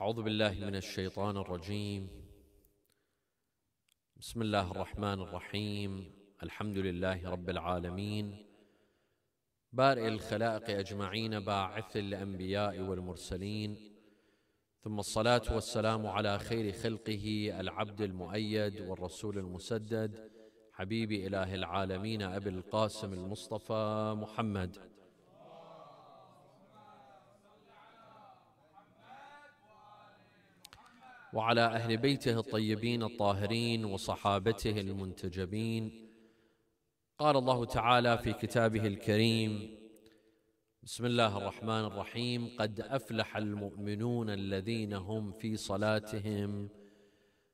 أعوذ بالله من الشيطان الرجيم بسم الله الرحمن الرحيم الحمد لله رب العالمين بارئ الخلائق أجمعين باعث الأنبياء والمرسلين ثم الصلاة والسلام على خير خلقه العبد المؤيد والرسول المسدد حبيب إله العالمين أبي القاسم المصطفى محمد وعلى اهل بيته الطيبين الطاهرين وصحابته المنتجبين قال الله تعالى في كتابه الكريم بسم الله الرحمن الرحيم قد افلح المؤمنون الذين هم في صلاتهم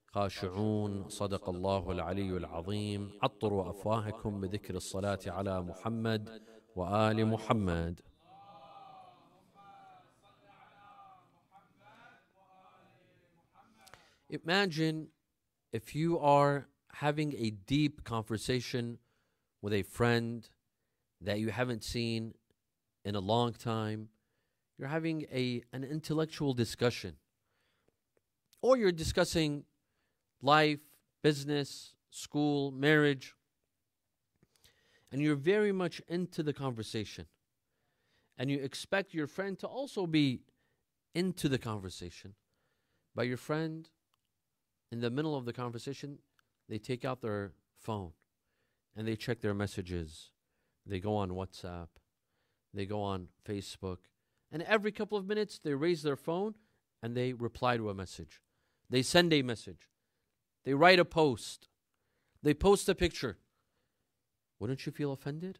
خاشعون صدق الله العلي العظيم عطروا افواهكم بذكر الصلاه على محمد وال محمد Imagine if you are having a deep conversation with a friend that you haven't seen in a long time. You're having a an intellectual discussion. Or you're discussing life, business, school, marriage. And you're very much into the conversation. And you expect your friend to also be into the conversation. But your friend in the middle of the conversation, they take out their phone and they check their messages. They go on WhatsApp. They go on Facebook. And every couple of minutes, they raise their phone and they reply to a message. They send a message. They write a post. They post a picture. Wouldn't you feel offended?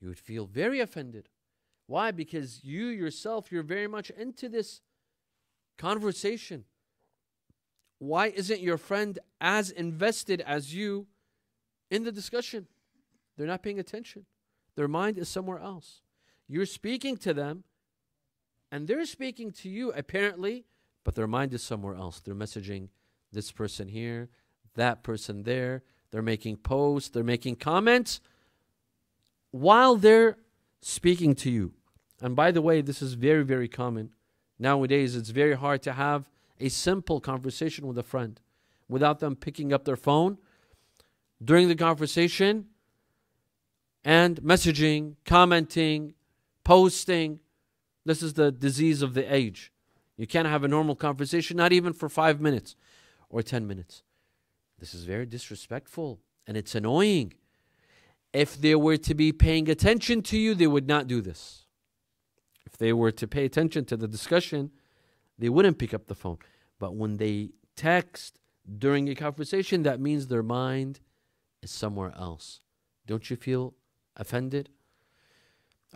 You would feel very offended. Why? Because you yourself, you're very much into this conversation why isn't your friend as invested as you in the discussion? They're not paying attention. Their mind is somewhere else. You're speaking to them, and they're speaking to you apparently, but their mind is somewhere else. They're messaging this person here, that person there. They're making posts, they're making comments while they're speaking to you. And by the way, this is very, very common. Nowadays, it's very hard to have a simple conversation with a friend without them picking up their phone during the conversation and messaging, commenting, posting. This is the disease of the age. You can't have a normal conversation, not even for five minutes or 10 minutes. This is very disrespectful and it's annoying. If they were to be paying attention to you, they would not do this. If they were to pay attention to the discussion, they wouldn't pick up the phone. But when they text during a conversation, that means their mind is somewhere else. Don't you feel offended?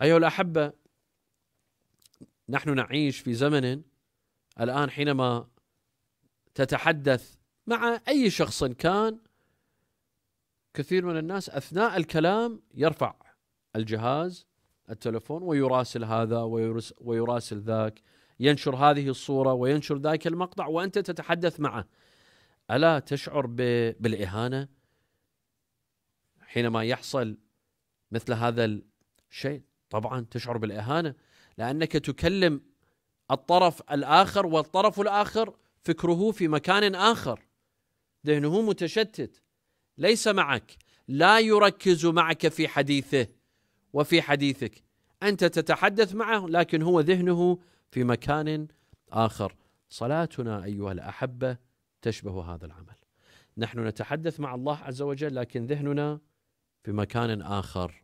أيها الأحبة نحن نعيش في زمن الآن حينما تتحدث مع أي شخص كان كثير من الناس أثناء الكلام يرفع الجهاز التلفون ويراسل هذا ويراسل ذاك ينشر هذه الصورة وينشر ذاك المقطع وأنت تتحدث معه ألا تشعر بالإهانة حينما يحصل مثل هذا الشيء طبعا تشعر بالإهانة لأنك تكلم الطرف الآخر والطرف الآخر فكره في مكان آخر ذهنه متشتت ليس معك لا يركز معك في حديثه وفي حديثك أنت تتحدث معه لكن هو ذهنه في مكان اخر صلاتنا ايها الاحبه تشبه هذا العمل نحن نتحدث مع الله عز وجل لكن ذهننا في مكان اخر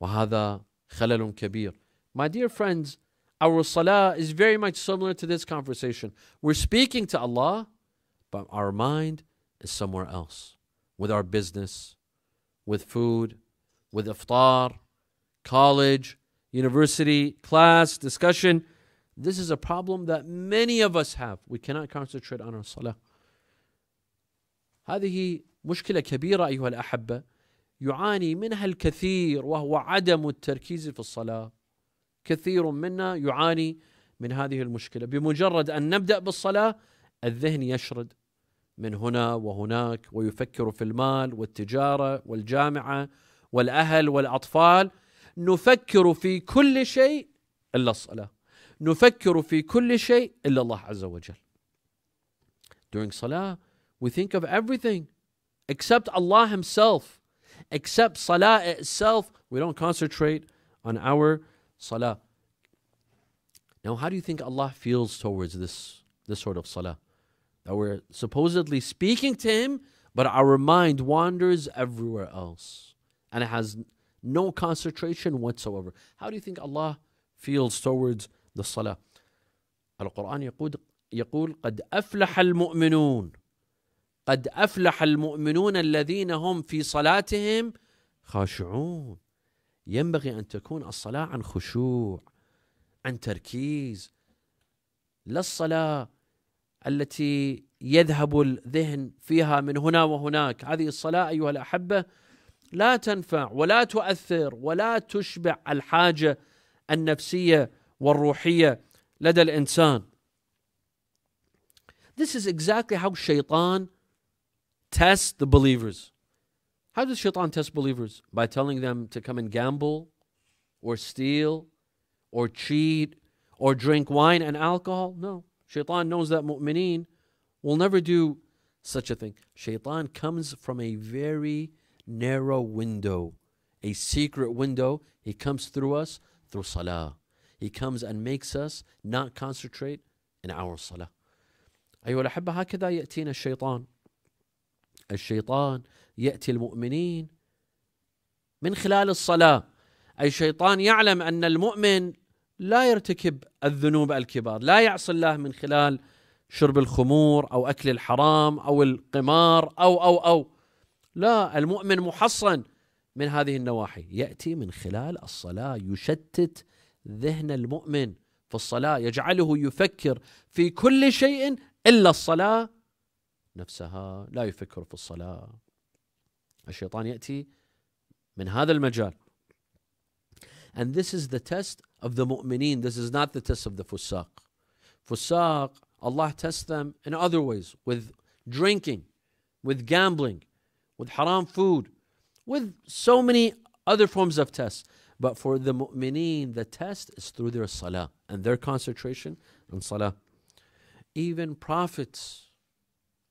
وهذا خلل كبير My dear friends, our salah is very much similar to this conversation. We're speaking to Allah, but our mind is somewhere else with our business, with food, with iftar, college, university class discussion. This is a problem that many of us have. We cannot concentrate on our salah. هذه مشكلة كبيرة أيها الأحبة يعاني منها الكثير وهو عدم التركيز في الصلاة. كثير منا يعاني من هذه المشكلة بمجرد أن نبدأ بالصلاة الذهن يشرد من هنا وهناك ويفكر في المال والتجارة والجامعة والأهل والأطفال نفكر في كل شيء الا الصلاه نفكر في كل شيء الا الله عز وجل during salah we think of everything except Allah himself except salah itself we don't concentrate on our salah now how do you think Allah feels towards this this sort of salah that we're supposedly speaking to him but our mind wanders everywhere else and it has no concentration whatsoever. How do you think Allah feels towards the salah? القرآن يقول يقول قد أفلح المؤمنون قد أفلح المؤمنون الذين هم في صلاتهم خاشعون ينبغي أن تكون الصلاة عن خشوع عن تركيز لا الصلاة التي يذهب الذهن فيها من هنا وهناك هذه الصلاة أيها الأحبة لا تنفع ولا تؤثر ولا تشبع الحاجه النفسيه والروحيه لدى الانسان. This is exactly how shaitan tests the believers. How does shaitan test believers? By telling them to come and gamble or steal or cheat or drink wine and alcohol? No. Shaitan knows that mu'mineen will never do such a thing. Shaitan comes from a very narrow window, a secret window. He comes through us through salah. He comes and makes us not concentrate in our salah. أيها الأحبة هكذا يأتينا الشيطان. الشيطان يأتي المؤمنين من خلال الصلاة. أي الشيطان يعلم أن المؤمن لا يرتكب الذنوب الكبار، لا يعصي الله من خلال شرب الخمور او اكل الحرام او القمار او او او لا المؤمن محصن من هذه النواحي ياتي من خلال الصلاه يشتت ذهن المؤمن في الصلاه يجعله يفكر في كل شيء الا الصلاه نفسها لا يفكر في الصلاه الشيطان ياتي من هذا المجال and this is the test of the مؤمنين this is not the test of the fusaq fusaq Allah tests them in other ways with drinking with gambling with haram food, with so many other forms of tests. But for the mu'mineen, the test is through their salah and their concentration on salah. Even prophets,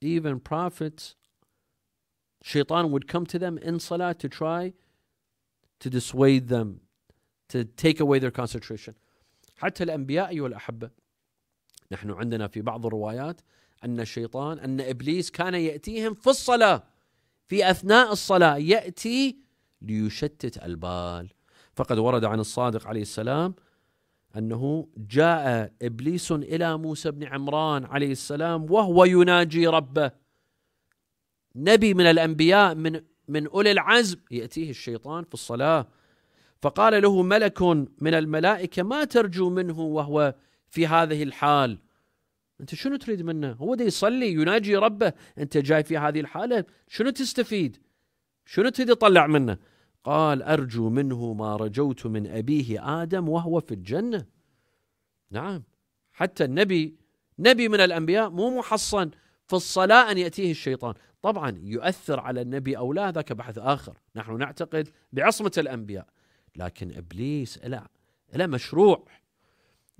even prophets, shaitan would come to them in salah to try to dissuade them, to take away their concentration. حتى الأنبياء أيها الأحبة نحن عندنا في بعض الروايات أن الشيطان أن إبليس كان يأتيهم في الصلاة في أثناء الصلاة يأتي ليشتت البال فقد ورد عن الصادق عليه السلام أنه جاء إبليس إلى موسى بن عمران عليه السلام وهو يناجي ربه نبي من الأنبياء من من أولي العزم يأتيه الشيطان في الصلاة فقال له ملك من الملائكة ما ترجو منه وهو في هذه الحال انت شنو تريد منه هو ده يصلي يناجي ربه انت جاي في هذه الحاله شنو تستفيد شنو تريد تطلع منه قال ارجو منه ما رجوت من ابيه ادم وهو في الجنه نعم حتى النبي نبي من الانبياء مو محصن في الصلاه ان ياتيه الشيطان طبعا يؤثر على النبي او لا ذاك بحث اخر نحن نعتقد بعصمه الانبياء لكن ابليس لا لا مشروع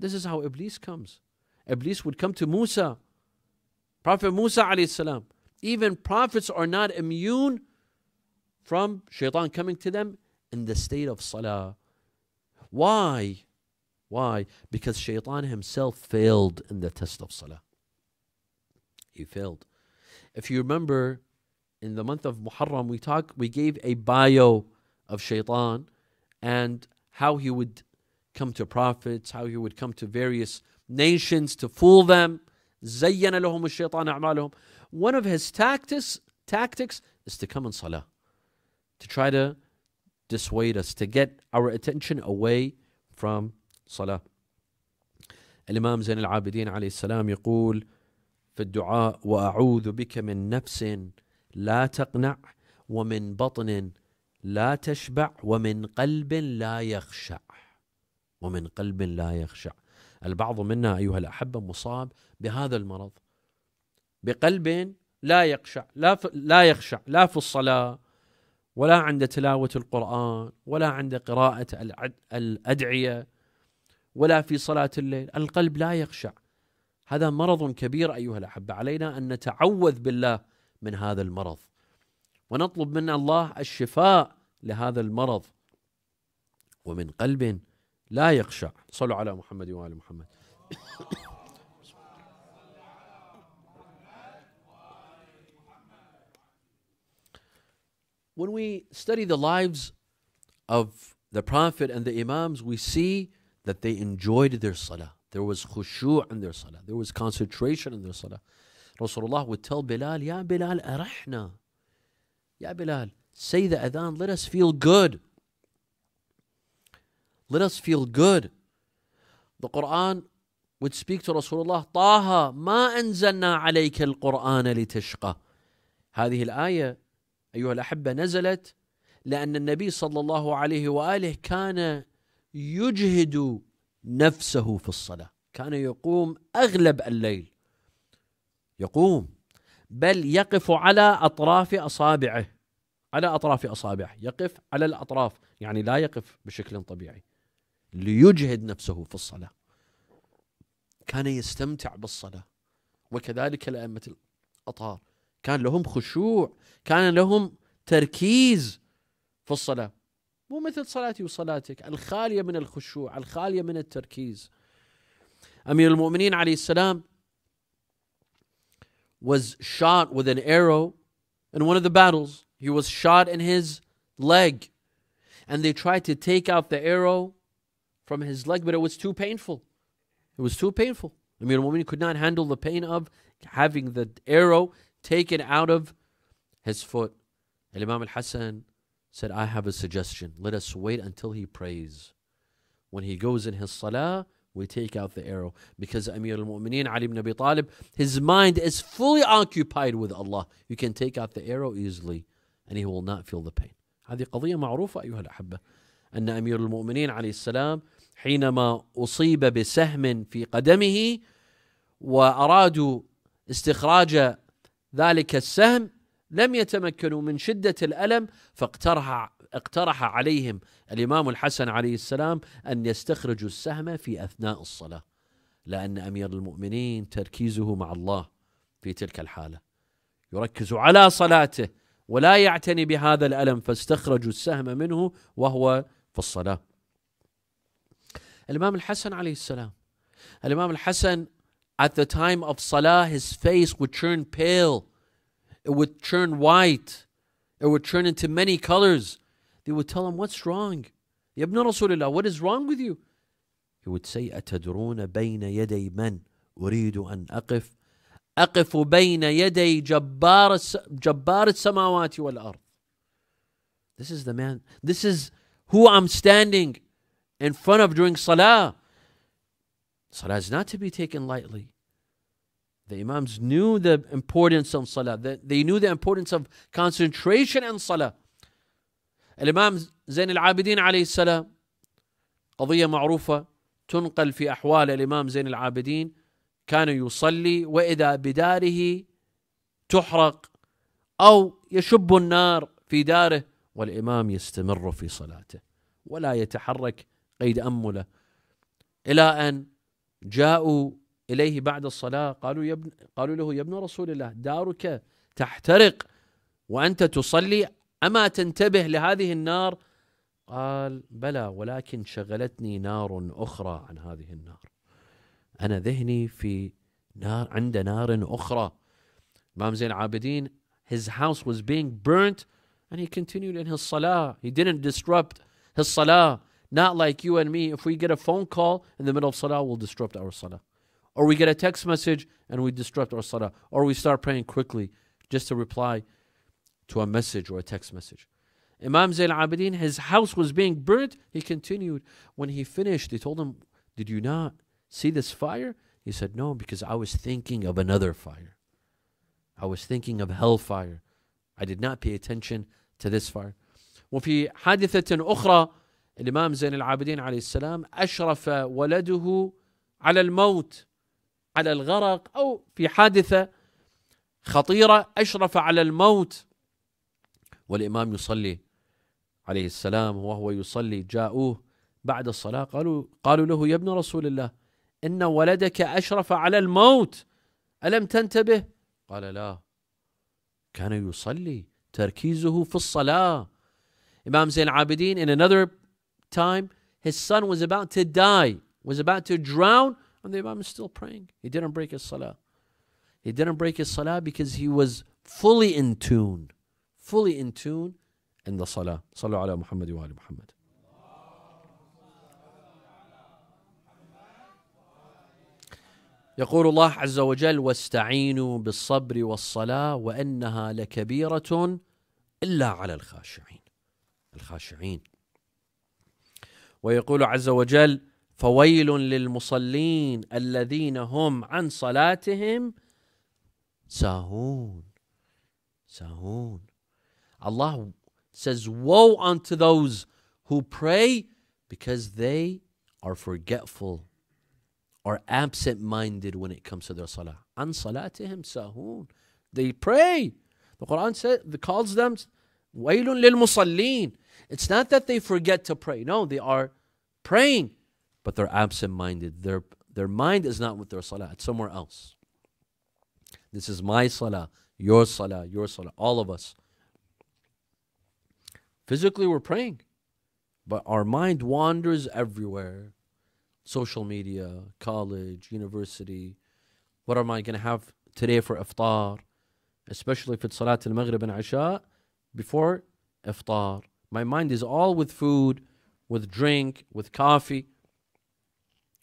This is how ابليس comes Iblis would come to Musa, Prophet Musa alayhi salam. Even prophets are not immune from shaitan coming to them in the state of salah. Why? Why? Because shaitan himself failed in the test of salah. He failed. If you remember, in the month of Muharram, we talk, we gave a bio of shaitan and how he would come to prophets, how he would come to various nations to fool them. زين لهم الشيطان أعمالهم. One of his tactics, tactics is to come in salah, to try to dissuade us, to get our attention away from salah. الإمام زين العابدين عليه السلام يقول في الدعاء وأعوذ بك من نفس لا تقنع ومن بطن لا تشبع ومن قلب لا يخشع ومن قلب لا يخشع البعض منا أيها الأحبة مصاب بهذا المرض بقلب لا يخشع لا, لا يخشع لا في الصلاة ولا عند تلاوة القرآن ولا عند قراءة الأدعية ولا في صلاة الليل القلب لا يخشع هذا مرض كبير أيها الأحبة علينا أن نتعوذ بالله من هذا المرض ونطلب من الله الشفاء لهذا المرض ومن قلب لا يخشع صلوا على محمد وآل محمد When we study the lives of the Prophet and the Imams, we see that they enjoyed their salah. There was khushu' in their salah. There was concentration in their salah. Rasulullah would tell Bilal, Ya Bilal, arahna. Ya Bilal, say the adhan, let us feel good. Let us feel good. The Quran would speak to Rasulullah طه ما أنزلنا عليك القرآن لتشقى هذه الآية أيها الأحبة نزلت لأن النبي صلى الله عليه وآله كان يجهد نفسه في الصلاة كان يقوم أغلب الليل يقوم بل يقف على أطراف أصابعه على أطراف أصابعه يقف على الأطراف يعني لا يقف بشكل طبيعي ليجهد نفسه في الصلاة كان يستمتع بالصلاة وكذلك الأئمة الأطهار كان لهم خشوع كان لهم تركيز في الصلاة مو مثل صلاتي وصلاتك الخالية من الخشوع الخالية من التركيز أمير المؤمنين عليه السلام was shot with an arrow in one of the battles. He was shot in his leg. And they tried to take out the arrow from his leg, but it was too painful. It was too painful. I mean, a woman could not handle the pain of having the arrow taken out of his foot. Al Imam al Hassan said, I have a suggestion. Let us wait until he prays. When he goes in his salah, we take out the arrow. Because Amir al Mu'mineen, Ali ibn Abi Talib, his mind is fully occupied with Allah. You can take out the arrow easily and he will not feel the pain. هذه قضية معروفة أيها الأحبة أن أمير المؤمنين عليه السلام حينما اصيب بسهم في قدمه وارادوا استخراج ذلك السهم لم يتمكنوا من شده الالم فاقترح اقترح عليهم الامام الحسن عليه السلام ان يستخرجوا السهم في اثناء الصلاه لان امير المؤمنين تركيزه مع الله في تلك الحاله يركز على صلاته ولا يعتني بهذا الالم فاستخرجوا السهم منه وهو في الصلاه Imam al عليه السلام. Imam at the time of Salah, his face would turn pale. It would turn white. It would turn into many colors. They would tell him, what's wrong? Ya Ibn Rasulullah, what is wrong with you? He would say, أتدرون بين يدي من أريد أن أقف أقف بين يدي جبار جبار السماوات والأرض This is the man. This is who I'm standing in front of during salah. Salah is not to be taken lightly. The Imams knew the importance of salah. They knew the importance of concentration in salah. الإمام زين العابدين عليه السلام قضية معروفة تنقل في أحوال الإمام زين العابدين كان يصلي وإذا بداره تحرق أو يشب النار في داره والإمام يستمر في صلاته ولا يتحرك قيد أمله إلى أن جاءوا إليه بعد الصلاة قالوا, يا ابن قالوا له يا ابن رسول الله دارك تحترق وأنت تصلي أما تنتبه لهذه النار قال بلى ولكن شغلتني نار أخرى عن هذه النار أنا ذهني في نار عند نار أخرى الإمام زين العابدين his house was being burnt and he continued in his salah he didn't disrupt his salah Not like you and me. If we get a phone call in the middle of salah, we'll disrupt our salah. Or we get a text message and we disrupt our salah. Or we start praying quickly just to reply to a message or a text message. Imam Zain al-Abidin, his house was being burnt. He continued. When he finished, they told him, did you not see this fire? He said, no, because I was thinking of another fire. I was thinking of hellfire. I did not pay attention to this fire. وفي حادثة أخرى الإمام زين العابدين عليه السلام أشرف ولده على الموت على الغرق أو في حادثة خطيرة أشرف على الموت والإمام يصلي عليه السلام وهو يصلي جاءوه بعد الصلاة قالوا قالوا له يا ابن رسول الله إن ولدك أشرف على الموت ألم تنتبه؟ قال لا كان يصلي تركيزه في الصلاة إمام زين العابدين in another time his son was about to die, was about to drown, and the Imam is still praying. He didn't break his salah. He didn't break his salah because he was fully in tune, fully in tune in the salah. Salah ala Muhammad wa ala Muhammad. يقول الله عز وجل واستعينوا بالصبر والصلاة وأنها لكبيرة إلا على الخاشعين الخاشعين ويقول عز وجل فويل للمصلين الذين هم عن صلاتهم ساهون ساهون Allah says woe unto those who pray because they are forgetful are absent minded when it comes to their salah. عن صلاتهم sahun. They pray. The Quran says, calls them Wailun lil musallin. It's not that they forget to pray. No, they are praying, but they're absent-minded. Their, their mind is not with their salah. It's somewhere else. This is my salah, your salah, your salah, all of us. Physically, we're praying, but our mind wanders everywhere social media, college, university. What am I going to have today for iftar? Especially if it's Salat al Maghrib and Isha, before iftar. My mind is all with food, with drink, with coffee.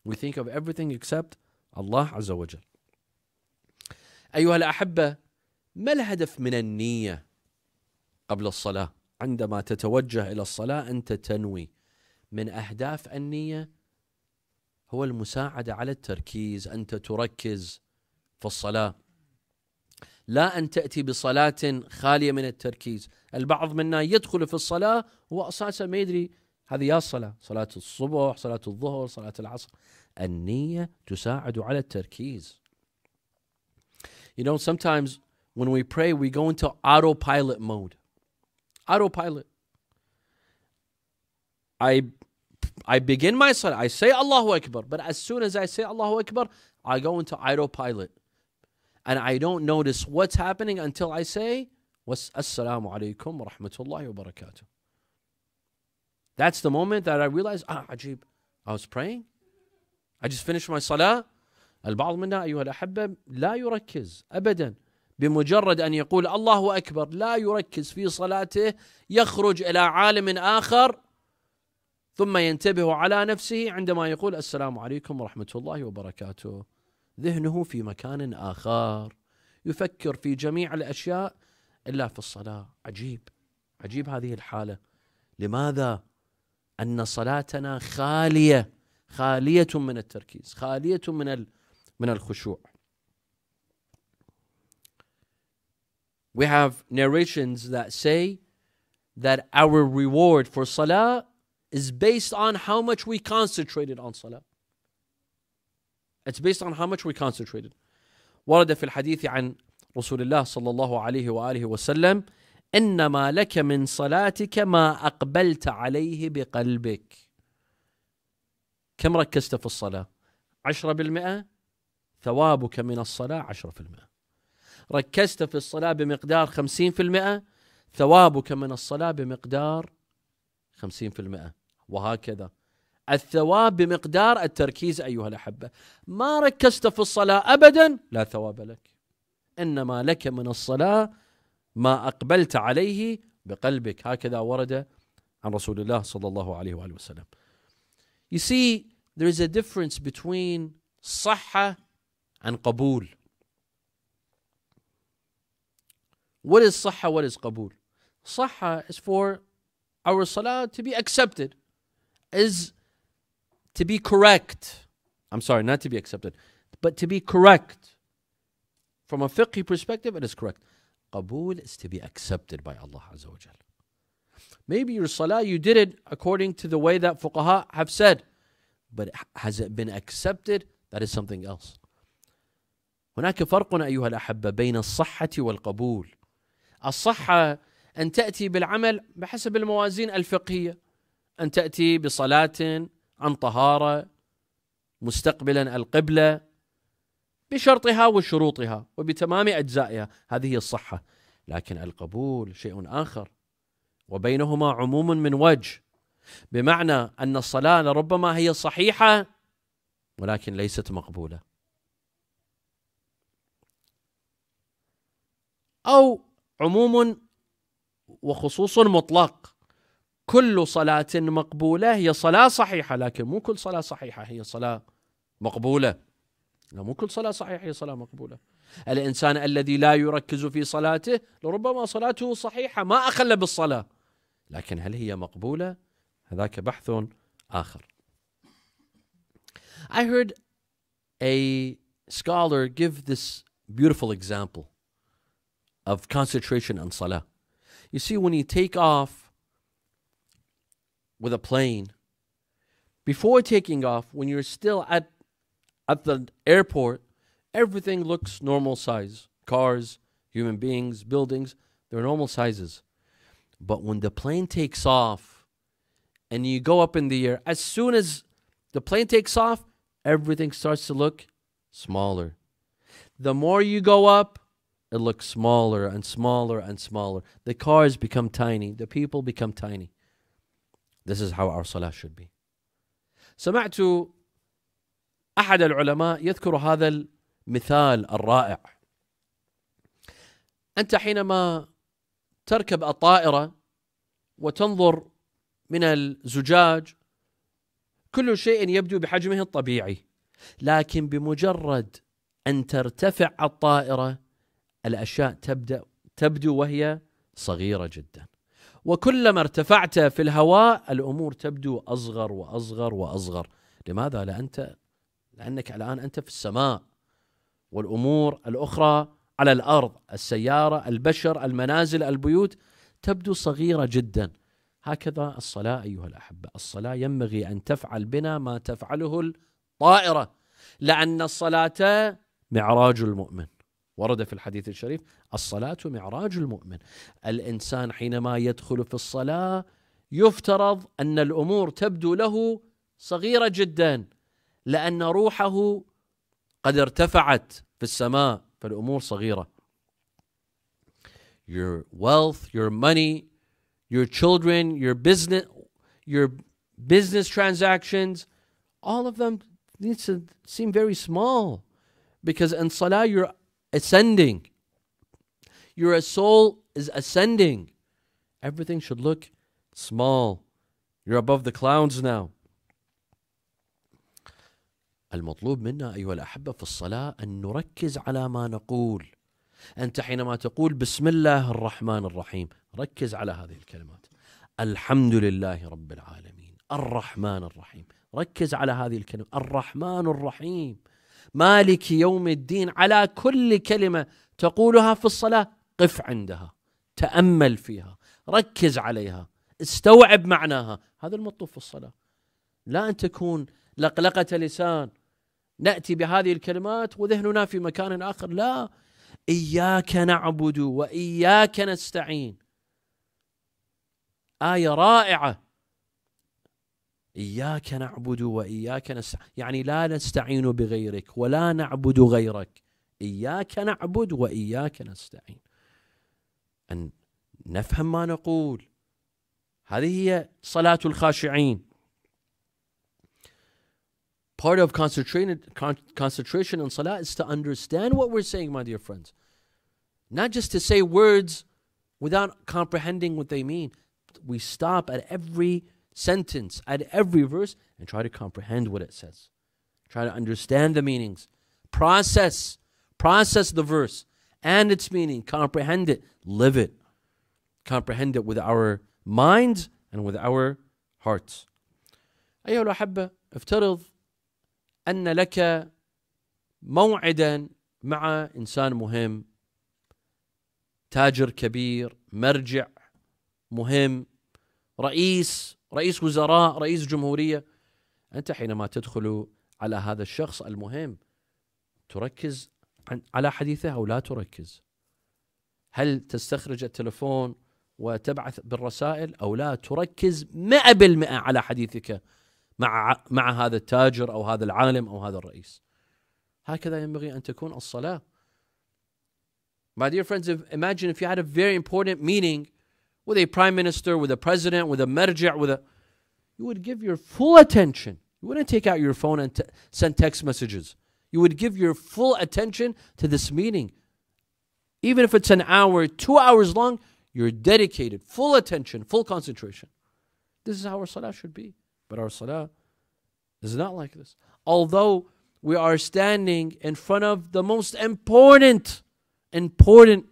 We think of everything except Allah Azza wa Jal. أيها الأحبة ما الهدف من النية قبل الصلاة عندما تتوجه إلى الصلاة أنت تنوي من أهداف النية هو المساعدة على التركيز أنت تركز في الصلاة لا أن تأتي بصلاة خالية من التركيز البعض منا يدخل في الصلاة واساسا ما يدري هذه يا الصلاة صلاة الصبح صلاة الظهر صلاة العصر النية تساعد على التركيز You know sometimes when we pray we go into autopilot mode autopilot I I begin my salah I say Allahu Akbar but as soon as I say Allahu Akbar I go into autopilot and I don't notice what's happening until I say Assalamu alaikum wa rahmatullahi wa barakatuh. That's the moment that I realize, ah, ajib, I was praying. I just finished my salah. البعض منا أيها الأحبة لا يركز أبدا بمجرد أن يقول الله أكبر لا يركز في صلاته يخرج إلى عالم آخر ثم ينتبه على نفسه عندما يقول السلام عليكم ورحمة الله وبركاته ذهنه في مكان آخر يفكر في جميع الأشياء إلا في الصلاة عجيب عجيب هذه الحالة لماذا أن صلاتنا خالية خالية من التركيز خالية من من الخشوع We have narrations that say that our reward for salah is based on how much we concentrated on salah. It's based on how much we concentrated. ورد في الحديث عن رسول الله صلى الله عليه وآله وسلم إنما لك من صلاتك ما أقبلت عليه بقلبك كم ركزت في الصلاة؟ عشرة بالمئة ثوابك من الصلاة عشرة في المئة ركزت في الصلاة بمقدار خمسين في المئة ثوابك من الصلاة بمقدار خمسين في المئة وهكذا الثواب بمقدار التركيز أيها الأحبة ما ركزت في الصلاة أبدا لا ثواب لك إنما لك من الصلاة ما أقبلت عليه بقلبك هكذا ورد عن رسول الله صلى الله عليه وآله وسلم You see, there is a difference between صحة عن قبول. What is صحة, what is قبول? صحة is for our salah to be accepted, is to be correct, I'm sorry, not to be accepted, but to be correct, from a fiqhi perspective, it is correct. Qabul is to be accepted by Allah Azza wa Jal. Maybe your salah, you did it according to the way that fuqaha have said, but has it been accepted? That is something else. هناك فرق أيها الأحبة بين الصحة والقبول الصحة أن تأتي بالعمل بحسب الموازين الفقهية أن تأتي بصلاة عن طهارة مستقبلا القبلة بشرطها وشروطها وبتمام أجزائها هذه الصحة لكن القبول شيء آخر وبينهما عموم من وجه بمعنى أن الصلاة لربما هي صحيحة ولكن ليست مقبولة أو عموم وخصوص مطلق كل صلاة مقبولة هي صلاة صحيحة لكن مو كل صلاة صحيحة هي صلاة مقبولة لا مو كل صلاة صحيحة هي صلاة مقبولة الإنسان الذي لا يركز في صلاته لربما صلاته صحيحة ما أخل بالصلاة لكن هل هي مقبولة هذاك بحث آخر I heard a scholar give this beautiful example of concentration on salah. You see, when you take off with a plane. Before taking off, when you're still at at the airport, everything looks normal size. Cars, human beings, buildings, they're normal sizes. But when the plane takes off and you go up in the air, as soon as the plane takes off, everything starts to look smaller. The more you go up, it looks smaller and smaller and smaller. The cars become tiny, the people become tiny. This is how our salah should be. سمعت أحد العلماء يذكر هذا المثال الرائع أنت حينما تركب الطائرة وتنظر من الزجاج كل شيء يبدو بحجمه الطبيعي لكن بمجرد أن ترتفع الطائرة الأشياء تبدأ تبدو وهي صغيرة جدا وكلما ارتفعت في الهواء الامور تبدو اصغر واصغر واصغر لماذا لانت لانك الان انت في السماء والامور الاخرى على الارض السياره البشر المنازل البيوت تبدو صغيره جدا هكذا الصلاه ايها الاحبه الصلاه ينبغي ان تفعل بنا ما تفعله الطائره لان الصلاه معراج المؤمن ورد في الحديث الشريف الصلاة معراج المؤمن الإنسان حينما يدخل في الصلاة يفترض أن الأمور تبدو له صغيرة جدا لأن روحه قد ارتفعت في السماء فالأمور صغيرة your wealth, your money, your children, your business, your business transactions, all of them needs to seem very small because in salah you're ascending. Your soul is ascending. Everything should look small. You're above the clouds now. المطلوب منا أيها الأحبة في الصلاة أن نركز على ما نقول أنت حينما تقول بسم الله الرحمن الرحيم ركز على هذه الكلمات الحمد لله رب العالمين الرحمن الرحيم ركز على هذه الكلمة الرحمن الرحيم مالك يوم الدين على كل كلمة تقولها في الصلاة قف عندها تامل فيها ركز عليها استوعب معناها هذا المطلوب في الصلاه لا ان تكون لقلقه لسان ناتي بهذه الكلمات وذهننا في مكان اخر لا اياك نعبد واياك نستعين ايه رائعه اياك نعبد واياك نستعين يعني لا نستعين بغيرك ولا نعبد غيرك اياك نعبد واياك نستعين أن نفهم ما نقول هذه هي صلاة الخاشعين part of concentration in salah is to understand what we're saying, my dear friends. Not just to say words without comprehending what they mean. We stop at every sentence, at every verse, and try to comprehend what it says. Try to understand the meanings. Process. Process the verse. and its meaning. Comprehend it, live it. Comprehend it with our minds and with our hearts. أيها الأحبة افترض أن لك موعدا مع إنسان مهم تاجر كبير مرجع مهم رئيس رئيس وزراء رئيس جمهورية أنت حينما تدخل على هذا الشخص المهم تركز على حديثها لا تركز هل تستخرج التلفون وتبعث بالرسائل أو لا تركز 100% على حديثك مع, مع هذا التاجر أو هذا العالم أو هذا الرئيس هكذا ينبغي أن تكون الصلاة My dear friends, imagine if you had a very important meeting with a prime minister, with a president, with a merja, with a... You would give your full attention. You wouldn't take out your phone and send text messages. you would give your full attention to this meeting. Even if it's an hour, two hours long, you're dedicated, full attention, full concentration. This is how our salah should be. But our salah is not like this. Although we are standing in front of the most important, important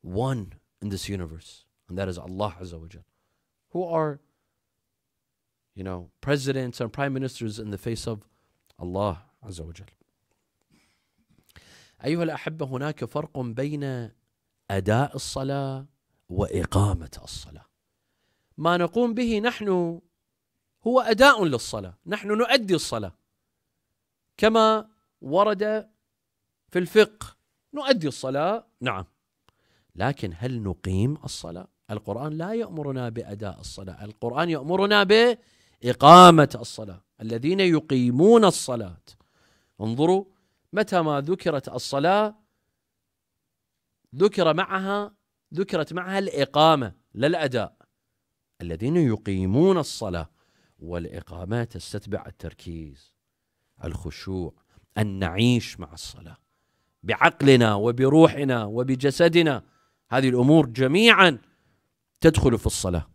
one in this universe, and that is Allah Azza wa Jal, who are, you know, presidents and prime ministers in the face of الله عز وجل ايها الاحبه هناك فرق بين اداء الصلاه واقامه الصلاه ما نقوم به نحن هو اداء للصلاه نحن نؤدي الصلاه كما ورد في الفقه نؤدي الصلاه نعم لكن هل نقيم الصلاه القران لا يامرنا باداء الصلاه القران يامرنا باقامه الصلاه الذين يقيمون الصلاة انظروا متى ما ذكرت الصلاة ذكر معها ذكرت معها الإقامة لا الأداء الذين يقيمون الصلاة والإقامة تستتبع التركيز الخشوع أن نعيش مع الصلاة بعقلنا وبروحنا وبجسدنا هذه الأمور جميعا تدخل في الصلاة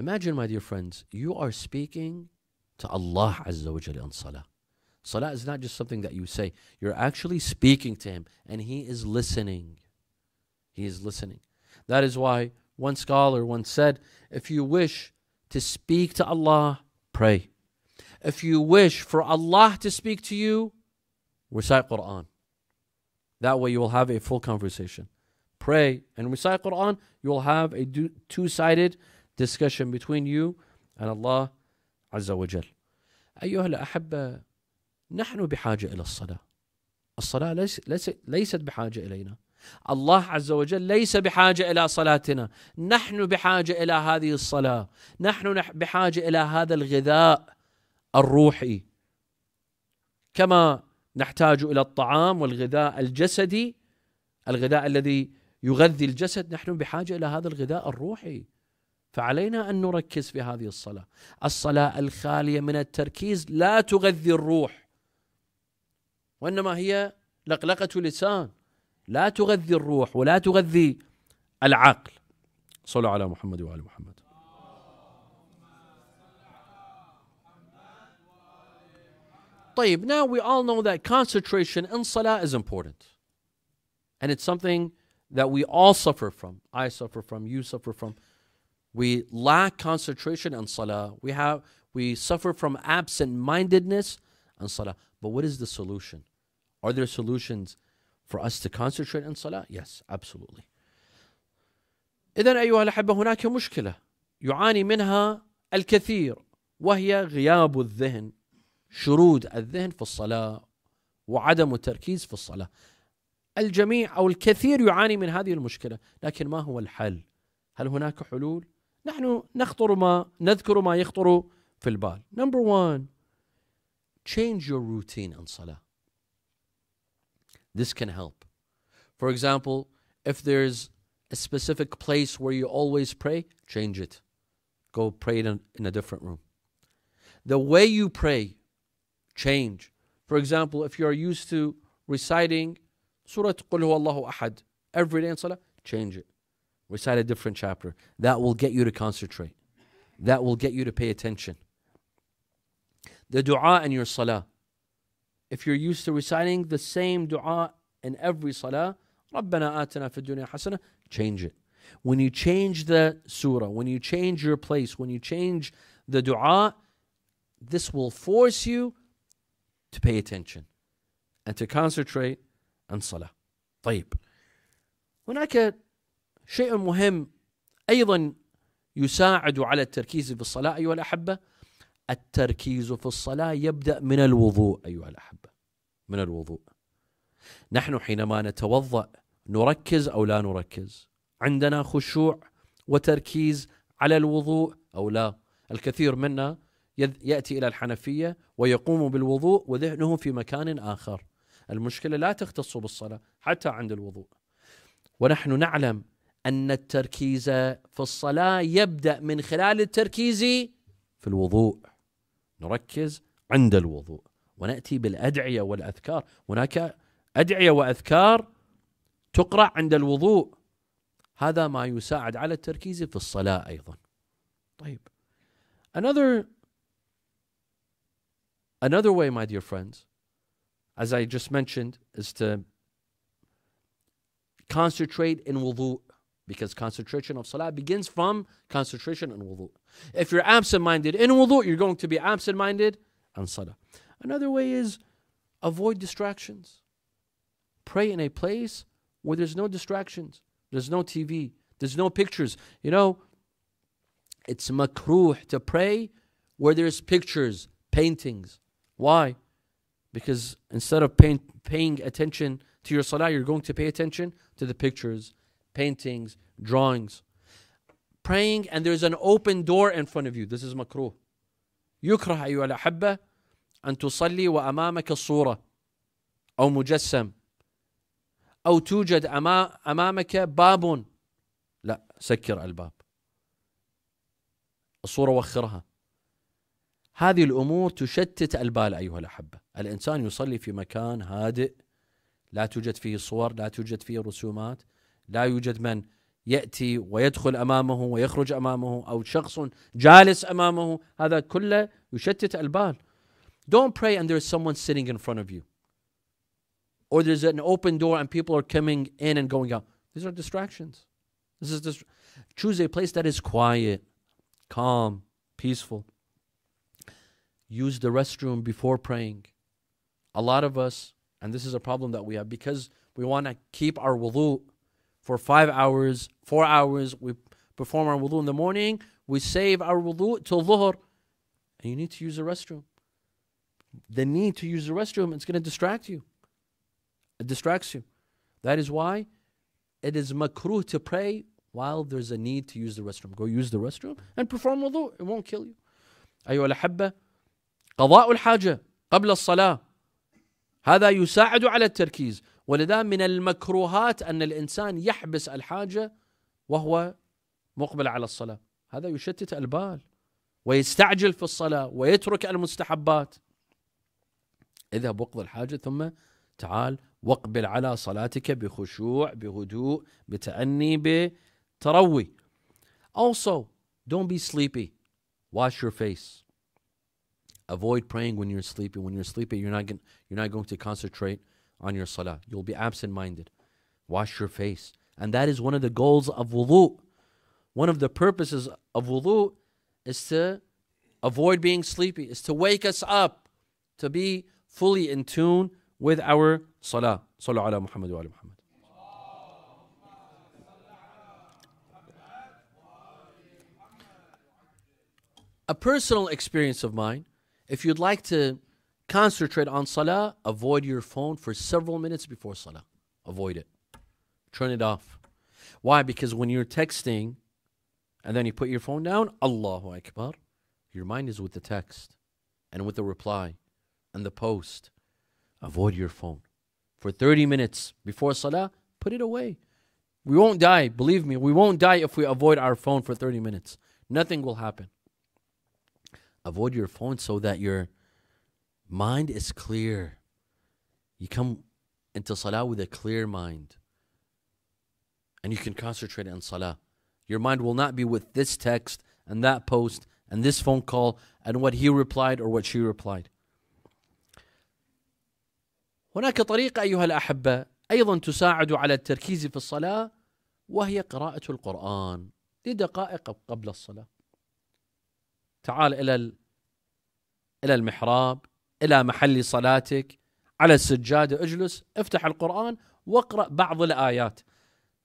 Imagine, my dear friends, you are speaking to Allah Azza wa Jalla on Salah. Salah is not just something that you say, you're actually speaking to Him, and He is listening. He is listening. That is why one scholar once said, If you wish to speak to Allah, pray. If you wish for Allah to speak to you, recite Quran. That way you will have a full conversation. Pray and recite Quran, you will have a two sided discussion between you and Allah عز وجل أيها الأحبة نحن بحاجة إلى الصلاة الصلاة ليس ليس ليست بحاجة إلينا الله عز وجل ليس بحاجة إلى صلاتنا نحن بحاجة إلى هذه الصلاة نحن بحاجة إلى هذا الغذاء الروحي كما نحتاج إلى الطعام والغذاء الجسدي الغذاء الذي يغذي الجسد نحن بحاجة إلى هذا الغذاء الروحي فعلينا ان نركز في هذه الصلاه الصلاه الخاليه من التركيز لا تغذي الروح وانما هي لقلقه لسان لا تغذي الروح ولا تغذي العقل صلوا على محمد وعلى محمد طيب now we all know that concentration in salah is important and it's something that we all suffer from I suffer from you suffer from We lack concentration on salah. We, have, we suffer from absent mindedness on salah. But what is the solution? Are there solutions for us to concentrate on salah? Yes, absolutely. إذا أيها الأحبة هناك مشكلة يعاني منها الكثير وهي غياب الذهن شرود الذهن في الصلاة وعدم التركيز في الصلاة الجميع أو الكثير يعاني من هذه المشكلة لكن ما هو الحل؟ هل هناك حلول؟ نحن نخطر ما نذكر ما يخطر في البال Number 1 change your routine on salah this can help for example if there's a specific place where you always pray change it go pray in a, in a different room the way you pray change for example if you are used to reciting surah qul huwallahu ahad every day in salah change it Recite a different chapter. That will get you to concentrate. That will get you to pay attention. The dua in your salah. If you're used to reciting the same dua in every salah, رَبَّنَا آتَنَا فِي Change it. When you change the surah, when you change your place, when you change the dua, this will force you to pay attention and to concentrate on salah. طيب. هناك شيء مهم ايضا يساعد على التركيز في الصلاه ايها الاحبه التركيز في الصلاه يبدا من الوضوء ايها الاحبه من الوضوء نحن حينما نتوضا نركز او لا نركز عندنا خشوع وتركيز على الوضوء او لا الكثير منا ياتي الى الحنفيه ويقوم بالوضوء وذهنه في مكان اخر المشكله لا تختص بالصلاه حتى عند الوضوء ونحن نعلم ان التركيز في الصلاه يبدا من خلال التركيز في الوضوء نركز عند الوضوء وناتي بالادعيه والاذكار هناك ادعيه واذكار تقرا عند الوضوء هذا ما يساعد على التركيز في الصلاه ايضا طيب another another way my dear friends as i just mentioned is to concentrate in wudu because concentration of salah begins from concentration in wudu. If you're absent minded in wudu, you're going to be absent minded on salah. Another way is avoid distractions. Pray in a place where there's no distractions, there's no TV, there's no pictures. You know, it's makruh to pray where there's pictures, paintings. Why? Because instead of pay, paying attention to your salah, you're going to pay attention to the pictures, paintings, drawings. Praying and there's an open door in front of you. This is makruh. يكره أيها الأحبة أن تصلي وأمامك صورة أو مجسم أو توجد أمامك باب لا سكر الباب الصورة وخرها هذه الأمور تشتت البال أيها الأحبة الإنسان يصلي في مكان هادئ لا توجد فيه صور لا توجد فيه رسومات لا يوجد من ياتي ويدخل امامه ويخرج امامه او شخص جالس امامه هذا كله يشتت البال don't pray and there is someone sitting in front of you or there's an open door and people are coming in and going out these are distractions this is dist- choose a place that is quiet calm peaceful use the restroom before praying a lot of us and this is a problem that we have because we want to keep our wudu for five hours, four hours. We perform our wudu in the morning, we save our wudu till dhuhr, and you need to use the restroom. The need to use the restroom, it's going to distract you. It distracts you. That is why it is makruh to pray while there's a need to use the restroom. Go use the restroom and perform wudu. It won't kill you. أيها الأحبة قضاء الحاجة قبل الصلاة هذا يساعد على التركيز ولذا من المكروهات أن الإنسان يحبس الحاجة وهو مقبل على الصلاة هذا يشتت البال ويستعجل في الصلاة ويترك المستحبات اذهب واقضي الحاجة ثم تعال واقبل على صلاتك بخشوع بهدوء بتأني بتروي Also, don't be sleepy. Wash your face. Avoid praying when you're sleepy. When you're sleepy, you're not, gonna, you're not going to concentrate on your salah. You'll be absent minded. Wash your face. And that is one of the goals of wudu. One of the purposes of wudu is to avoid being sleepy, is to wake us up, to be fully in tune with our salah. Salah ala Muhammad wa ala Muhammad. A personal experience of mine, if you'd like to Concentrate on salah. Avoid your phone for several minutes before salah. Avoid it. Turn it off. Why? Because when you're texting and then you put your phone down, Allahu Akbar, your mind is with the text and with the reply and the post. Avoid your phone. For 30 minutes before salah, put it away. We won't die, believe me, we won't die if we avoid our phone for 30 minutes. Nothing will happen. Avoid your phone so that your Mind is clear. You come into salah with a clear mind. And you can concentrate on salah. Your mind will not be with this text and that post and this phone call and what he replied or what she replied. هناك طريقة أيها الأحبة أيضا تساعد على التركيز في الصلاة وهي قراءة القرآن لدقائق قبل الصلاة تعال إلى إلى المحراب الى محل صلاتك على السجاده اجلس افتح القران واقرا بعض الايات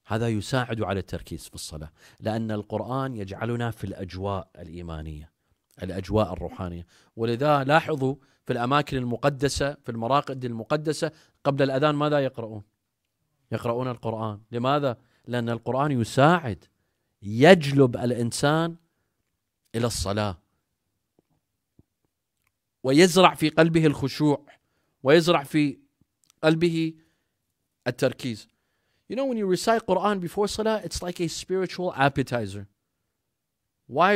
هذا يساعد على التركيز في الصلاه لان القران يجعلنا في الاجواء الايمانيه الاجواء الروحانيه ولذا لاحظوا في الاماكن المقدسه في المراقد المقدسه قبل الاذان ماذا يقرؤون يقرؤون القران لماذا لان القران يساعد يجلب الانسان الى الصلاه ويزرع في قلبه الخشوع ويزرع في قلبه التركيز You know when you recite Quran before Salah it's like a spiritual appetizer Why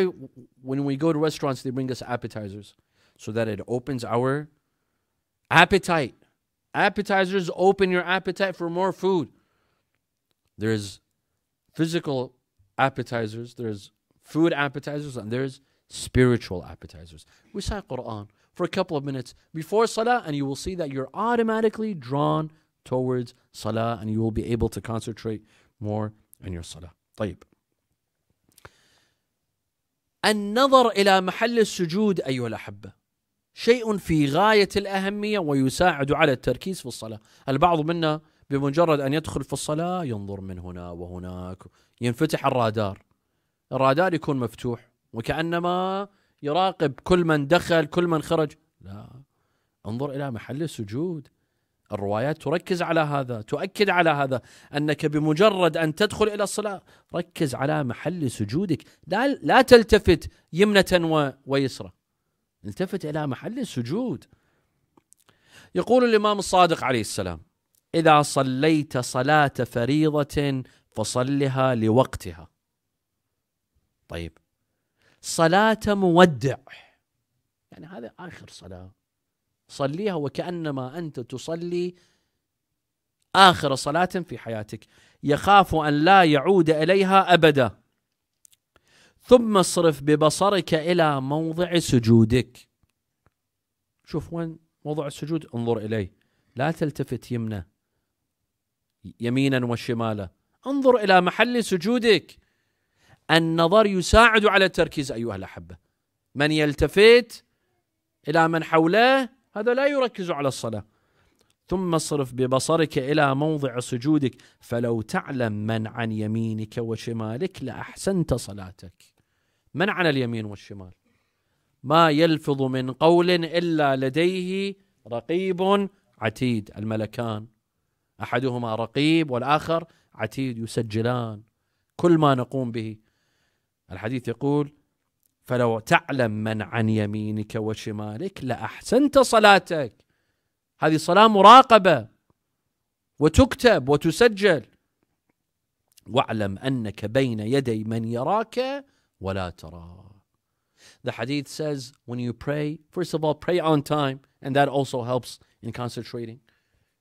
when we go to restaurants they bring us appetizers so that it opens our appetite Appetizers open your appetite for more food There's physical appetizers there's food appetizers and there's spiritual appetizers. Recite Quran. for a couple of minutes before salah, and you will see that you're automatically drawn towards salah, and you will be able to concentrate more in your salah. طيب. النظر إلى محل السجود أيها الأحبة شيء في غاية الأهمية ويساعد على التركيز في الصلاة البعض منا بمجرد أن يدخل في الصلاة ينظر من هنا وهناك ينفتح الرادار الرادار يكون مفتوح وكأنما يراقب كل من دخل كل من خرج لا انظر إلى محل السجود الروايات تركز على هذا تؤكد على هذا أنك بمجرد أن تدخل إلى الصلاة ركز على محل سجودك لا, لا تلتفت يمنة ويسرى التفت إلى محل السجود يقول الإمام الصادق عليه السلام إذا صليت صلاة فريضة فصلها لوقتها طيب صلاة مودع يعني هذا آخر صلاة صليها وكأنما أنت تصلي آخر صلاة في حياتك يخاف أن لا يعود إليها أبدا ثم اصرف ببصرك إلى موضع سجودك شوف وين موضع السجود انظر إليه لا تلتفت يمنه يمينا وشمالا انظر إلى محل سجودك النظر يساعد على التركيز أيها الأحبة من يلتفت إلى من حوله هذا لا يركز على الصلاة ثم اصرف ببصرك إلى موضع سجودك فلو تعلم من عن يمينك وشمالك لأحسنت صلاتك من عن اليمين والشمال ما يلفظ من قول إلا لديه رقيب عتيد الملكان أحدهما رقيب والآخر عتيد يسجلان كل ما نقوم به الحديث يقول فلو تعلم من عن يمينك وشمالك لأحسنت صلاتك هذه صلاة مراقبة وتكتب وتسجل واعلم أنك بين يدي من يراك ولا ترى The hadith says when you pray, first of all, pray on time, and that also helps in concentrating.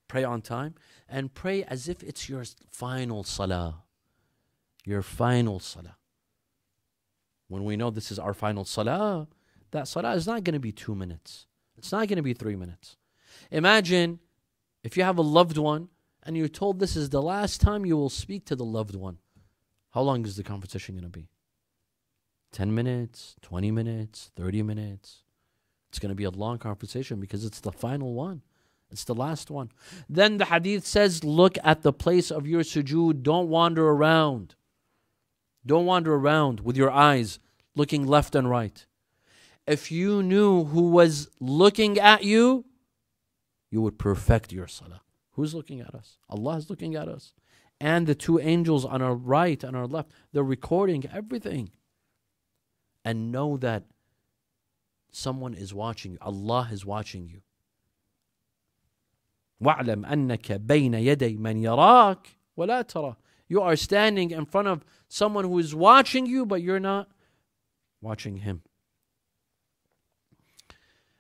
Pray on time and pray as if it's your final salah. Your final salah. when we know this is our final salah, that salah is not going to be two minutes. It's not going to be three minutes. Imagine if you have a loved one and you're told this is the last time you will speak to the loved one. How long is the conversation going to be? 10 minutes, 20 minutes, 30 minutes. It's going to be a long conversation because it's the final one. It's the last one. Then the hadith says, Look at the place of your sujood. Don't wander around. Don't wander around with your eyes looking left and right. If you knew who was looking at you, you would perfect your salah. Who's looking at us? Allah is looking at us. And the two angels on our right and our left, they're recording everything. And know that someone is watching you. Allah is watching you. واعلم أنك بين يدي من يراك ولا ترى. You are standing in front of someone who is watching you, but you're not watching him.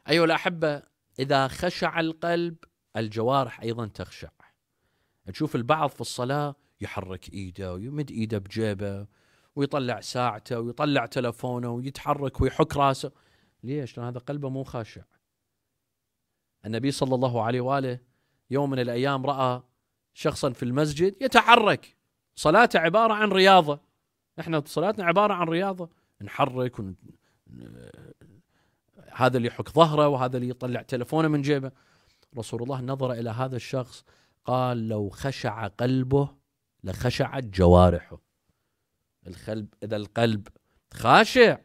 أيها الأحبة إذا خشع القلب الجوارح أيضا تخشع تشوف البعض في الصلاة يحرك إيده ويمد إيده بجيبه ويطلع ساعته ويطلع تلفونه ويتحرك ويحك راسه ليش؟ لأن هذا قلبه مو خاشع النبي صلى الله عليه وآله يوم من الأيام رأى شخصا في المسجد يتحرك صلاته عبارة عن رياضة احنا صلاتنا عبارة عن رياضة نحرك ون... هذا اللي يحك ظهره وهذا اللي يطلع تلفونه من جيبه رسول الله نظر إلى هذا الشخص قال لو خشع قلبه لخشعت جوارحه القلب إذا القلب خاشع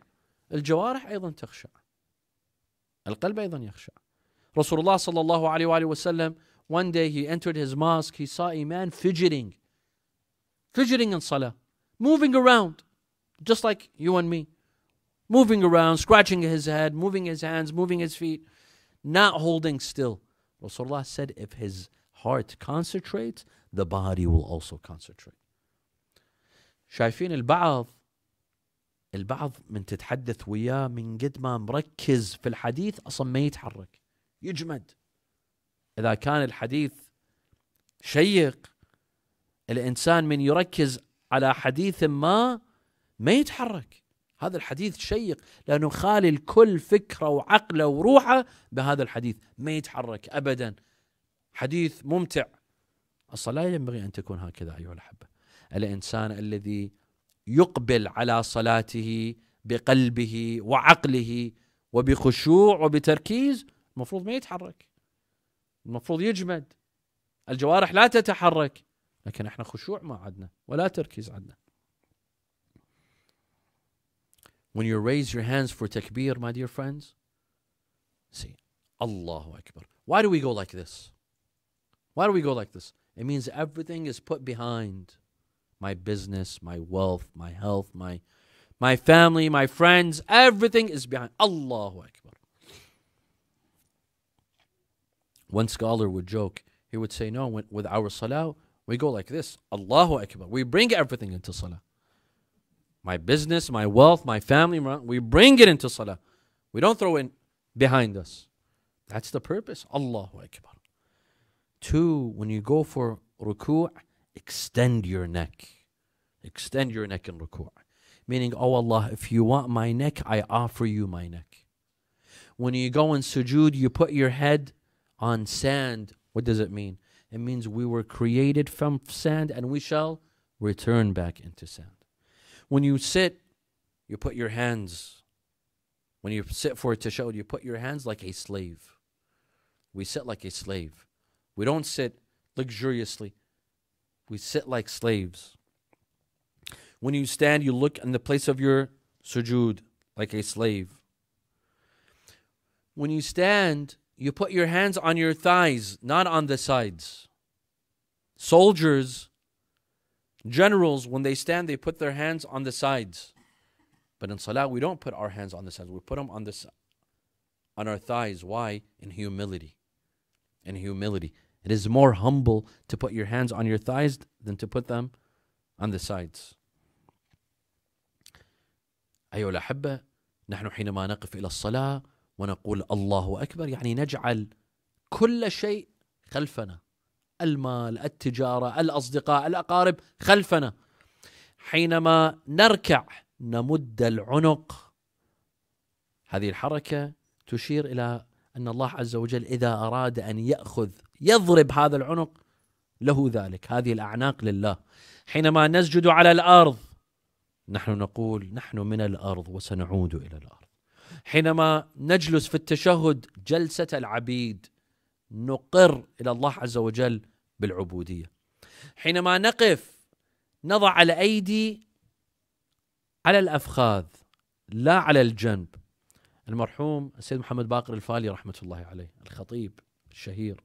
الجوارح أيضا تخشع القلب أيضا يخشع رسول الله صلى الله عليه وآله وسلم one day he entered his mosque he saw a man fidgeting fidgeting in salah, moving around, just like you and me, moving around, scratching his head, moving his hands, moving his feet, not holding still. Rasulullah said, if his heart concentrates, the body will also concentrate. شايفين البعض البعض من تتحدث وياه من قد ما مركز في الحديث اصلا ما يتحرك يجمد اذا كان الحديث شيق الانسان من يركز على حديث ما ما يتحرك هذا الحديث شيق لانه خالي الكل فكره وعقله وروحه بهذا الحديث ما يتحرك ابدا حديث ممتع الصلاه ينبغي ان تكون هكذا ايها الاحبه الانسان الذي يقبل على صلاته بقلبه وعقله وبخشوع وبتركيز المفروض ما يتحرك المفروض يجمد الجوارح لا تتحرك لكن احنا خشوع ما ولا تركيز When you raise your hands for takbir, my dear friends, see, Allahu Akbar. Why do we go like this? Why do we go like this? It means everything is put behind my business, my wealth, my health, my my family, my friends, everything is behind. Allahu Akbar. One scholar would joke, he would say, No, with our salah, we go like this Allahu Akbar. We bring everything into salah. My business, my wealth, my family, we bring it into salah. We don't throw it behind us. That's the purpose. Allahu Akbar. Two, when you go for ruku', extend your neck. Extend your neck in ruku'. Meaning, oh Allah, if you want my neck, I offer you my neck. When you go in sujood, you put your head on sand. What does it mean? It means we were created from sand and we shall return back into sand. When you sit, you put your hands. When you sit for a tashahud, you put your hands like a slave. We sit like a slave. We don't sit luxuriously. We sit like slaves. When you stand, you look in the place of your sujood like a slave. When you stand, you put your hands on your thighs, not on the sides. Soldiers, generals, when they stand, they put their hands on the sides. But in salah, we don't put our hands on the sides. We put them on the on our thighs. Why? In humility. In humility. It is more humble to put your hands on your thighs than to put them on the sides. أيها الأحبة نحن حينما نقف إلى الصلاة ونقول الله اكبر يعني نجعل كل شيء خلفنا المال، التجاره، الاصدقاء، الاقارب خلفنا. حينما نركع نمد العنق. هذه الحركه تشير الى ان الله عز وجل اذا اراد ان ياخذ يضرب هذا العنق له ذلك، هذه الاعناق لله. حينما نسجد على الارض نحن نقول نحن من الارض وسنعود الى الارض. حينما نجلس في التشهد جلسة العبيد نقر إلى الله عز وجل بالعبودية حينما نقف نضع الأيدي على الأفخاذ لا على الجنب المرحوم السيد محمد باقر الفالي رحمة الله عليه الخطيب الشهير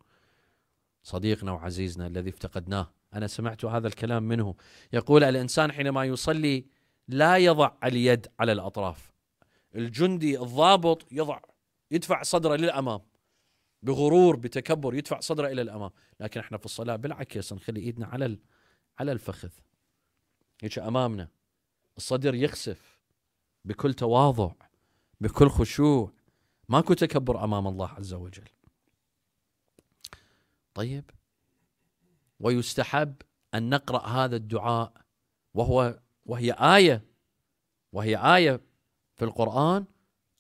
صديقنا وعزيزنا الذي افتقدناه أنا سمعت هذا الكلام منه يقول الإنسان حينما يصلي لا يضع اليد على الأطراف الجندي الضابط يضع يدفع صدره للامام بغرور بتكبر يدفع صدره الى الامام لكن احنا في الصلاه بالعكس نخلي ايدنا على على الفخذ هيك امامنا الصدر يخسف بكل تواضع بكل خشوع ماكو تكبر امام الله عز وجل طيب ويستحب ان نقرا هذا الدعاء وهو وهي ايه وهي ايه في القرآن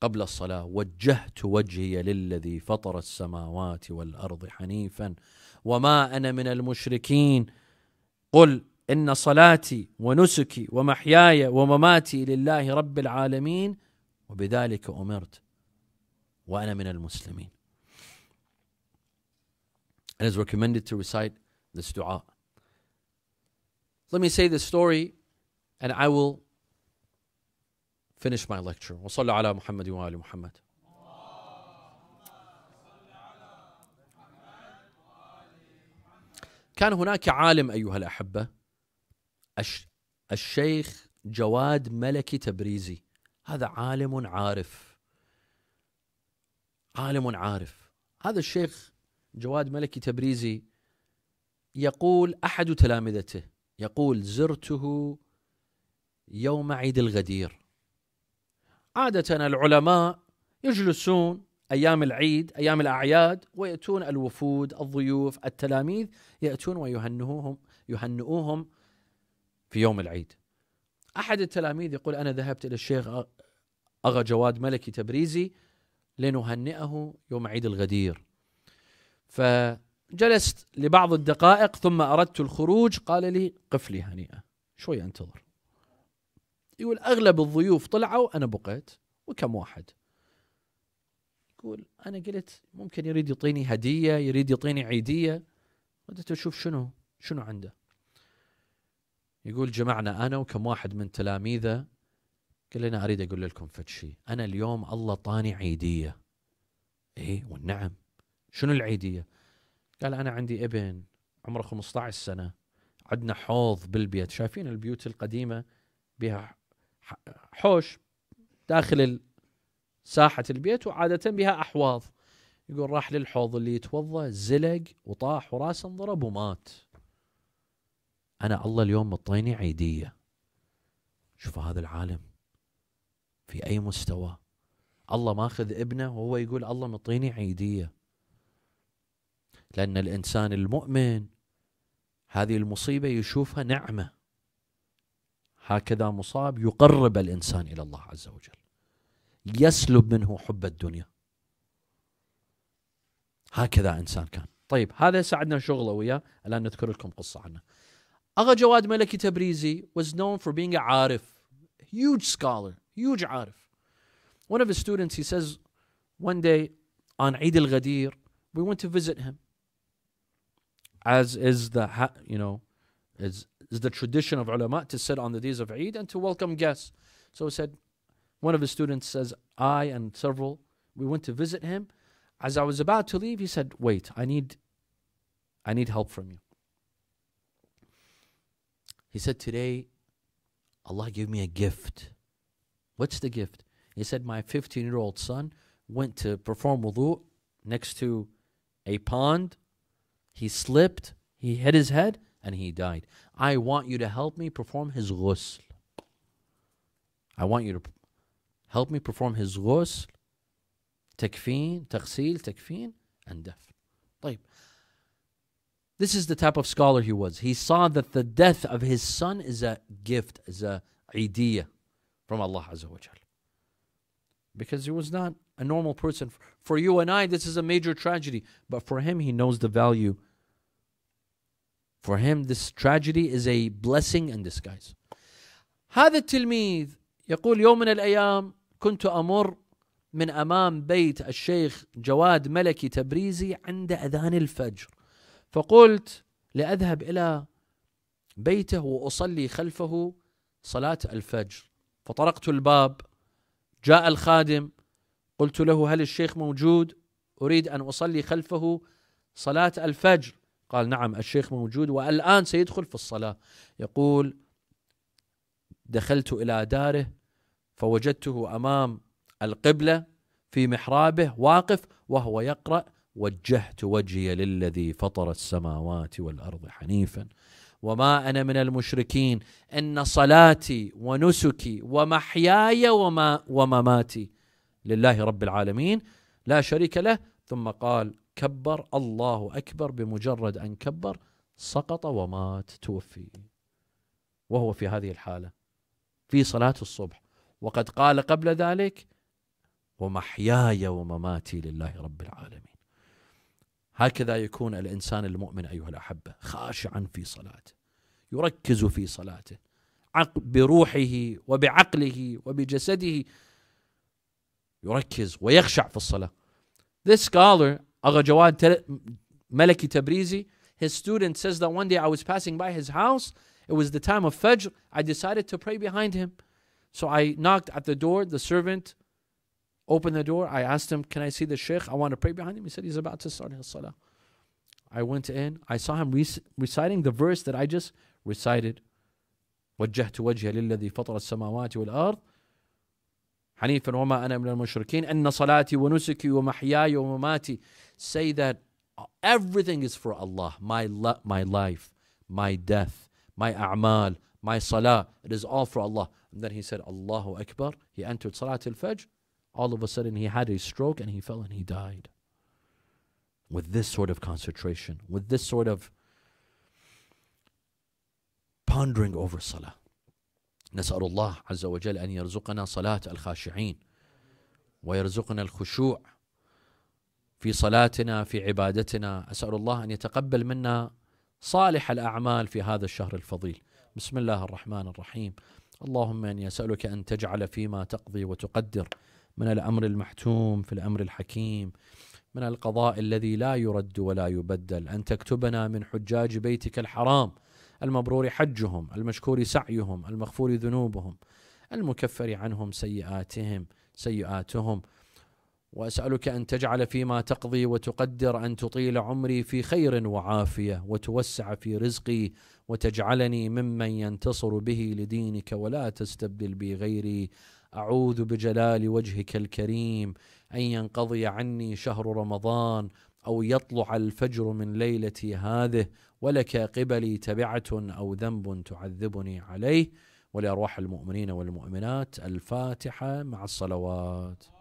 قبل الصلاة وجهت وجهي للذي فطر السماوات والأرض حنيفا وما أنا من المشركين قل إن صلاتي ونسكي ومحياي ومماتي لله رب العالمين وبذلك أمرت وأنا من المسلمين It is recommended to recite this dua. Let me say this story and I will finish my lecture. وصلى على محمد وآل محمد. كان هناك عالم أيها الأحبة الشيخ جواد ملكي تبريزي هذا عالم عارف عالم عارف هذا الشيخ جواد ملكي تبريزي يقول أحد تلامذته يقول زرته يوم عيد الغدير عادة العلماء يجلسون أيام العيد أيام الأعياد ويأتون الوفود الضيوف التلاميذ يأتون ويهنئوهم يهنئوهم في يوم العيد أحد التلاميذ يقول أنا ذهبت إلى الشيخ أغا جواد ملكي تبريزي لنهنئه يوم عيد الغدير فجلست لبعض الدقائق ثم أردت الخروج قال لي قف لي هنيئة شوي أنتظر يقول اغلب الضيوف طلعوا انا بقيت وكم واحد يقول انا قلت ممكن يريد يعطيني هديه يريد يعطيني عيديه بدأت اشوف شنو شنو عنده يقول جمعنا انا وكم واحد من تلاميذه قال لنا اريد اقول لكم فد شيء انا اليوم الله طاني عيديه ايه والنعم شنو العيديه قال انا عندي ابن عمره 15 سنه عندنا حوض بالبيت شايفين البيوت القديمه بها حوش داخل ساحة البيت وعادة بها أحواض يقول راح للحوض اللي يتوضا زلق وطاح وراسه انضرب ومات أنا الله اليوم مطيني عيدية شوف هذا العالم في أي مستوى الله ماخذ ابنه وهو يقول الله مطيني عيدية لأن الإنسان المؤمن هذه المصيبة يشوفها نعمة هكذا مصاب يقرب الانسان الى الله عز وجل يسلب منه حب الدنيا هكذا انسان كان طيب هذا ساعدنا شغله وياه الان نذكر لكم قصه عنه اغا جواد ملكي تبريزي was known for being a عارف huge scholar huge عارف one of his students he says one day on عيد الغدير we went to visit him as is the you know is is the tradition of ulama to sit on the days of Eid and to welcome guests. So he said, one of his students says, I and several, we went to visit him. As I was about to leave, he said, wait, I need, I need help from you. He said, today, Allah gave me a gift. What's the gift? He said, my 15-year-old son went to perform wudu next to a pond. He slipped, he hit his head, and he died. I want you to help me perform his ghusl. I want you to help me perform his ghusl, takfeen, taqsil, takfeen, and death. طيب. This is the type of scholar he was. He saw that the death of his son is a gift, is a idea from Allah Azza wa Because he was not a normal person. For you and I, this is a major tragedy. But for him, he knows the value For him this tragedy is a blessing in disguise. هذا التلميذ يقول يوم من الأيام كنت أمر من أمام بيت الشيخ جواد ملكي تبريزي عند أذان الفجر فقلت لأذهب إلى بيته وأصلي خلفه صلاة الفجر فطرقت الباب جاء الخادم قلت له هل الشيخ موجود أريد أن أصلي خلفه صلاة الفجر قال نعم الشيخ موجود والآن سيدخل في الصلاة يقول دخلت إلى داره فوجدته أمام القبلة في محرابه واقف وهو يقرأ وجهت وجهي للذي فطر السماوات والأرض حنيفا وما أنا من المشركين إن صلاتي ونسكي ومحياي وما ومماتي لله رب العالمين لا شريك له ثم قال كبر الله أكبر بمجرد أن كبر سقط ومات توفي وهو في هذه الحالة في صلاة الصبح وقد قال قبل ذلك ومحياي ومماتي لله رب العالمين هكذا يكون الإنسان المؤمن أيها الأحبة خاشعا في صلاته يركز في صلاته بروحه وبعقله وبجسده يركز ويخشع في الصلاة This scholar Agha Jawad Maliki Tabrizi, his student says that one day I was passing by his house. It was the time of Fajr. I decided to pray behind him. So I knocked at the door. The servant opened the door. I asked him, Can I see the Sheikh? I want to pray behind him. He said, He's about to start his salah. I went in. I saw him rec reciting the verse that I just recited. وجهت وجهي للذي فطر السماوات والأرض حنيفا وما أنا من المشركين أن صلاتي ونسكي ومحياي ومماتي say that everything is for Allah my, la- my life my death my a'mal my salah it is all for Allah and then he said Allahu Akbar he entered Salat al-Fajr all of a sudden he had a stroke and he fell and he died with this sort of concentration with this sort of pondering over salah نسأل الله عز وجل أن يرزقنا صلاة الخاشعين ويرزقنا الخشوع في صلاتنا في عبادتنا أسأل الله أن يتقبل منا صالح الأعمال في هذا الشهر الفضيل بسم الله الرحمن الرحيم اللهم اني اسالك ان تجعل فيما تقضي وتقدر من الامر المحتوم في الامر الحكيم من القضاء الذي لا يرد ولا يبدل ان تكتبنا من حجاج بيتك الحرام المبرور حجهم المشكور سعيهم المغفور ذنوبهم المكفر عنهم سيئاتهم سيئاتهم واسالك ان تجعل فيما تقضي وتقدر ان تطيل عمري في خير وعافيه وتوسع في رزقي وتجعلني ممن ينتصر به لدينك ولا تستبدل بي غيري اعوذ بجلال وجهك الكريم ان ينقضي عني شهر رمضان أو يطلع الفجر من ليلتي هذه ولك قبلي تبعة أو ذنب تعذبني عليه ولأرواح المؤمنين والمؤمنات الفاتحة مع الصلوات